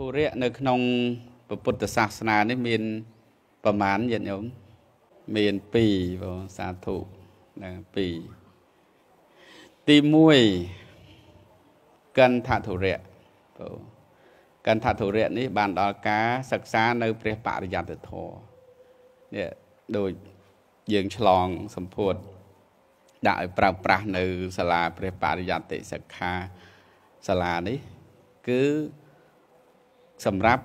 ធុរៈនៅក្នុងពុទ្ធសាសនានេះមានប្រមាណញាតិញោមមាន2បងសាធុណា2ទី1កន្ធធុរៈបងកន្ធធុរៈនេះបានដល់ការសិក្សានៅព្រះបរិយត្តិធម៌នេះដូចយើងឆ្លងសម្ពោធដាក់ឲ្យប្រើប្រាស់នៅសាលាព្រះបរិយត្តិសិក្ខាសាលានេះគឺសម្រាប់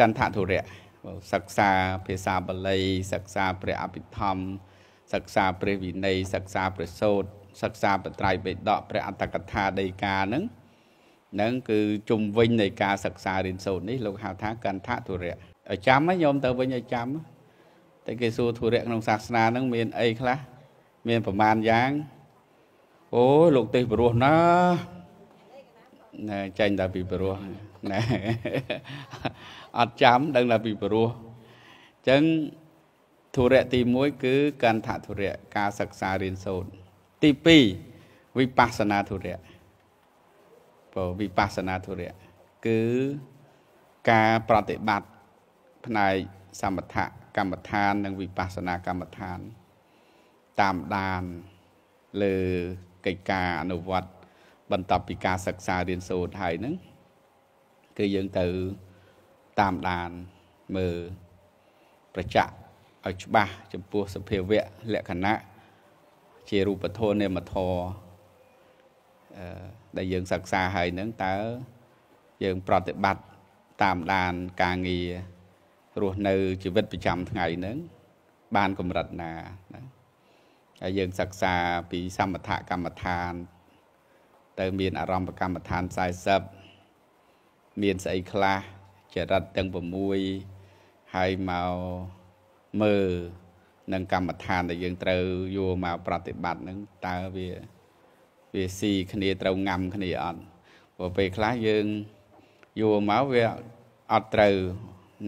កន្ធធុរៈសិក្សាភាសាបាលីសិក្សាព្រះអភិធម្មសិក្សាព្រះវិន័យសិក្សាព្រះសូត្រសិក្សាបត្រៃបេដកព្រះអត្តកថាដីកានឹងនឹងគឺជំវិញនៃការសិក្សារៀនសូត្រនេះលោកហៅថាកន្ធធុរៈឲ្យចាំហ្នឹងញោមទៅវិញឲ្យចាំតែគេសួរធុរៈក្នុងសាសនាហ្នឹងមានអីខ្លះមានប្រមាណយ៉ាងអូលោកទេសព្រោះណាចេញតែពីព្រោះណាអត់ចាំដឹងតែពីព្រោះអញ្ចឹងធុរៈទី1គឺកន្ធធុរៈការសិក្សារៀនសូត្រទី2វិបស្សនាធុរៈបើវិបស្សនាធុរៈគឺការប្រតិបត្តិផ្នែកសមថកម្មដ្ឋាននិងវិបស្សនាកម្មដ្ឋាន តាមដានលើកិច្ចការអនុវត្តបន្ទាប់ពីការសិក្សារៀនសូត្រហើយហ្នឹងគឺយើងទៅតាមដានមើលប្រចាក់ឲ្យច្បាស់ចំពោះសភាវៈលក្ខណៈជារូបធម៌នាមធម៌អឺដែលយើងសិក្សាហើយហ្នឹងតើយើងប្រតិបត្តិតាមដានការងាររស់នៅជីវិតប្រចាំថ្ងៃហ្នឹងបានកម្រិតណាណាហើយយើងសិក្សាពីសមថកម្មដ្ឋានទៅមានអារម្មណ៍ប្រកម្មដ្ឋាន40មានស្អីខ្លះចរិតទាំង6ហើយមកមើលនឹងកម្មដ្ឋានដែលយើងត្រូវយកមកប្រតិបត្តិហ្នឹងតើវាវាស៊ីគ្នាត្រូវងំគ្នាអត់ព្រោះពេលខ្លះយើងយកមកវាអត់ត្រូវ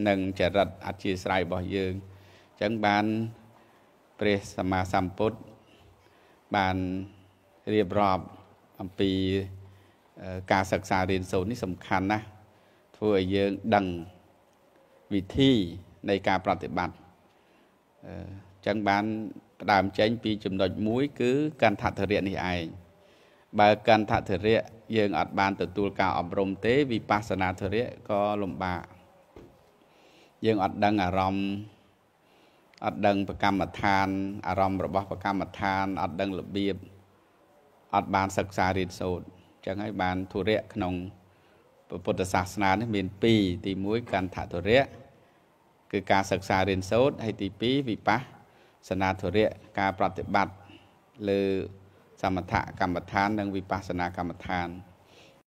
នឹងចរិតអធិស្រ័យរបស់យើងអញ្ចឹងបានព្រះសម្មាសម្ពុទ្ធបានរៀបរាប់អំពីការសិក្សារៀនសូត្រនេះសំខាន់ណាស់ធ្វើឲ្យយើងដឹងវិធីនៃការប្រតិបត្តិអញ្ចឹងបានផ្ដើមចេញពីចំណុចមួយ គឺកន្ធធរៈនេះឯងបើកន្ធធរៈយើងអត់បានទទួលការ អប់រំទេវិបស្សនាធរៈក៏លំបាកយើងអត់ដឹងអារម្មណ៍អត់ដឹងប្រកម្មដ្ឋានអារម្មណ៍របស់ប្រកម្មដ្ឋានអត់ដឹងរបៀបអត់បានសិក្សារៀនសូត្រចឹងហើយបានធុរៈក្នុងពុទ្ធសាសនានេះមាន2ទី1កន្ធធុរៈគឺការសិក្សារៀនសូត្រហើយទី2វិបស្សនាធុរៈការប្រតិបត្តិលើសមថកម្មដ្ឋាននិងវិបស្សនាកម្មដ្ឋាន